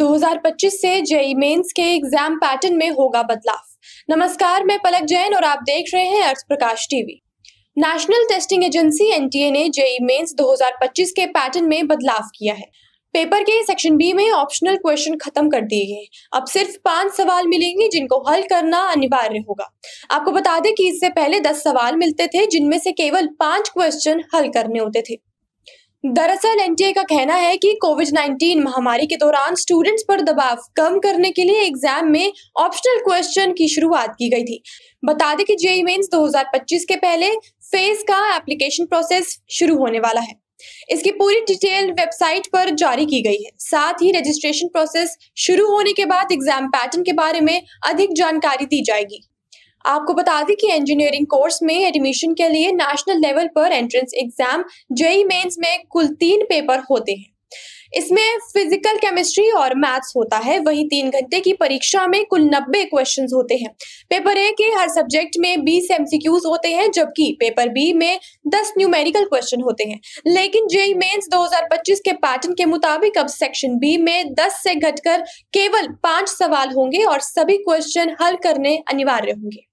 2025 से JEE Mains के exam pattern में होगा बदलाव नमस्कार मैं पलक जैन और आप देख रहे हैं Arth Prakash TV National Testing Agency NTA ने जेई मेंस 2025 के पैटर्न में बदलाव किया है पेपर के सेक्शन बी में ऑप्शनल क्वेश्चन खत्म कर दिए गए अब सिर्फ पांच सवाल मिलेंगे जिनको हल करना अनिवार्य होगा आपको बता दें कि इससे पहले दस सवाल मिलते थे जिनमें से केवल पांच क्वेश्चन हल करने होते थे दरअसल एन का कहना है कि कोविड 19 महामारी के दौरान स्टूडेंट्स पर दबाव कम करने के लिए एग्जाम में ऑप्शनल क्वेश्चन की शुरुआत की गई थी बता दें कि जेई मेन्स 2025 के पहले फेज का एप्लीकेशन प्रोसेस शुरू होने वाला है इसकी पूरी डिटेल वेबसाइट पर जारी की गई है साथ ही रजिस्ट्रेशन प्रोसेस शुरू होने के बाद एग्जाम पैटर्न के बारे में अधिक जानकारी दी जाएगी आपको बता दें कि इंजीनियरिंग कोर्स में एडमिशन के लिए नेशनल लेवल पर एंट्रेंस एग्जाम जेई मेंस में कुल तीन पेपर होते हैं इसमें फिजिकल केमिस्ट्री और मैथ्स होता है वहीं तीन घंटे की परीक्षा में कुल नब्बे क्वेश्चन होते हैं पेपर ए के हर सब्जेक्ट में बीस एमसीक्यूज होते हैं जबकि पेपर बी में दस न्यूमेरिकल क्वेश्चन होते हैं लेकिन जेई मेन्स 2025 के पैटर्न के मुताबिक अब सेक्शन बी में दस से घटकर केवल पांच सवाल होंगे और सभी क्वेश्चन हल करने अनिवार्य होंगे